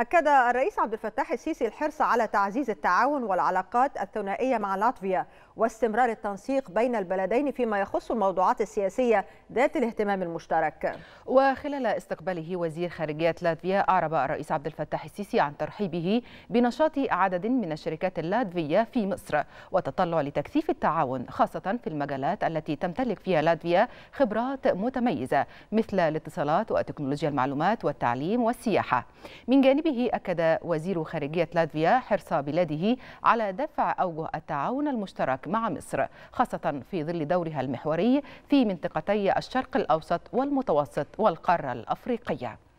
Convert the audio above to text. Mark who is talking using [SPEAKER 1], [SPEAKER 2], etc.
[SPEAKER 1] أكد الرئيس عبد الفتاح السيسي الحرص على تعزيز التعاون والعلاقات الثنائية مع لاتفيا واستمرار التنسيق بين البلدين فيما يخص الموضوعات السياسية
[SPEAKER 2] ذات الاهتمام المشترك وخلال استقباله وزير خارجية لاتفيا أعرب الرئيس عبد الفتاح السيسي عن ترحيبه بنشاط عدد من الشركات اللاتفية في مصر وتطلع لتكثيف التعاون خاصة في المجالات التي تمتلك فيها لاتفيا خبرات متميزة مثل الاتصالات وتكنولوجيا المعلومات والتعليم والسياحة من جانبه جانبه أكد وزير خارجية لاتفيا حرص بلاده على دفع أوجه التعاون المشترك مع مصر خاصة في ظل دورها المحوري في منطقتي الشرق الأوسط والمتوسط والقارة الأفريقية